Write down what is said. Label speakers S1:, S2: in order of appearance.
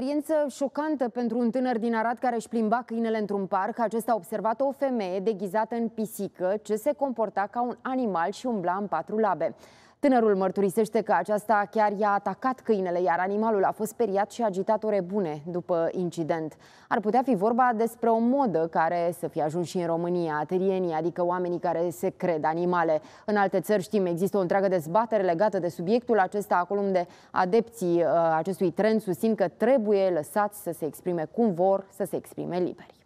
S1: experiență șocantă pentru un tânăr din Arad care își plimba câinele într-un parc. Acesta a observat o femeie deghizată în pisică ce se comporta ca un animal și umbla în patru labe. Tânărul mărturisește că aceasta chiar i-a atacat câinele, iar animalul a fost speriat și agitat ore bune după incident. Ar putea fi vorba despre o modă care să fie ajuns și în România, aterienii, adică oamenii care se cred animale. În alte țări, știm, există o întreagă dezbatere legată de subiectul acesta, acolo unde adepții uh, acestui trend susțin că trebuie lăsați să se exprime cum vor, să se exprime liberi.